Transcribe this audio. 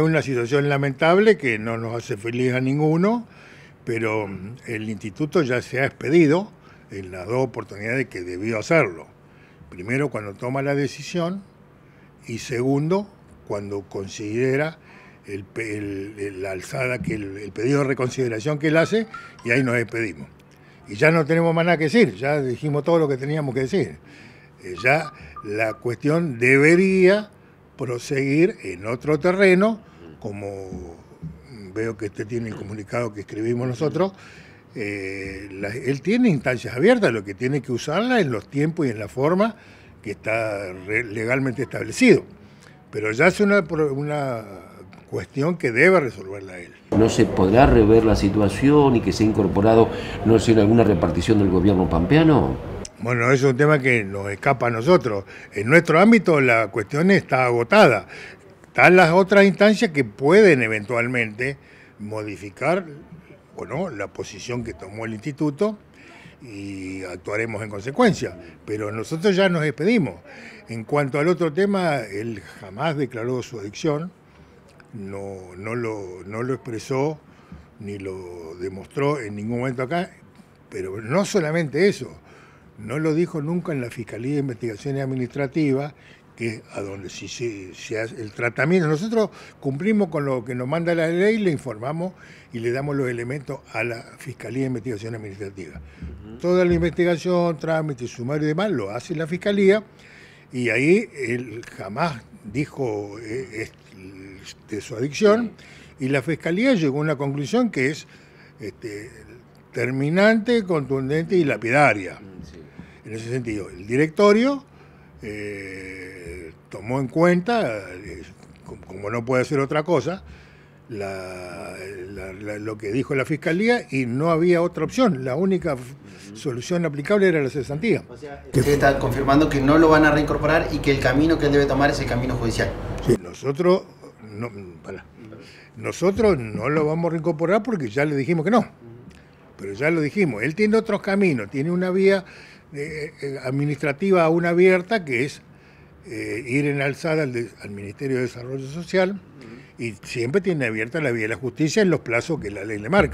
Es una situación lamentable que no nos hace feliz a ninguno, pero el instituto ya se ha expedido en las dos oportunidades que debió hacerlo. Primero, cuando toma la decisión y segundo, cuando considera el, la alzada, que el, pedido de reconsideración que él hace y ahí nos despedimos. Y ya no tenemos más nada que decir, ya dijimos todo lo que teníamos que decir. Eh, ya la cuestión debería proseguir en otro terreno, como veo que usted tiene el comunicado que escribimos nosotros, eh, él tiene instancias abiertas, lo que tiene que usarla en los tiempos y en la forma que está legalmente establecido. Pero ya es una, una cuestión que debe resolverla él. No se podrá rever la situación y que se ha incorporado, no sé, en alguna repartición del gobierno pampeano. Bueno, es un tema que nos escapa a nosotros. En nuestro ámbito la cuestión está agotada. Están las otras instancias que pueden eventualmente modificar o no la posición que tomó el instituto y actuaremos en consecuencia. Pero nosotros ya nos despedimos. En cuanto al otro tema, él jamás declaró su adicción, no, no lo expresó ni lo demostró en ningún momento acá, pero no solamente eso, no lo dijo nunca en la Fiscalía de Investigaciones Administrativas, que a donde se, hace el tratamiento. Nosotros cumplimos con lo que nos manda la ley, le informamos y le damos los elementos a la Fiscalía de Investigación Administrativa. Toda la investigación, trámite, sumario y demás lo hace la Fiscalía y ahí él jamás dijo eh, este, de su adicción y la Fiscalía llegó a una conclusión que es este, terminante, contundente y lapidaria. En ese sentido, el directorio eh, tomó en cuenta, eh, como no puede ser otra cosa, lo que dijo la fiscalía y no había otra opción. La única solución aplicable era la cesantía. O sea, usted está confirmando que no lo van a reincorporar y que el camino que él debe tomar es el camino judicial. nosotros nosotros no lo vamos a reincorporar porque ya le dijimos que no. Pero ya lo dijimos, él tiene otros caminos, tiene una vía eh, eh, administrativa aún abierta, que es eh, ir en alzada al, Ministerio de Desarrollo Social, y siempre tiene abierta la vía de la justicia en los plazos que la ley le marca.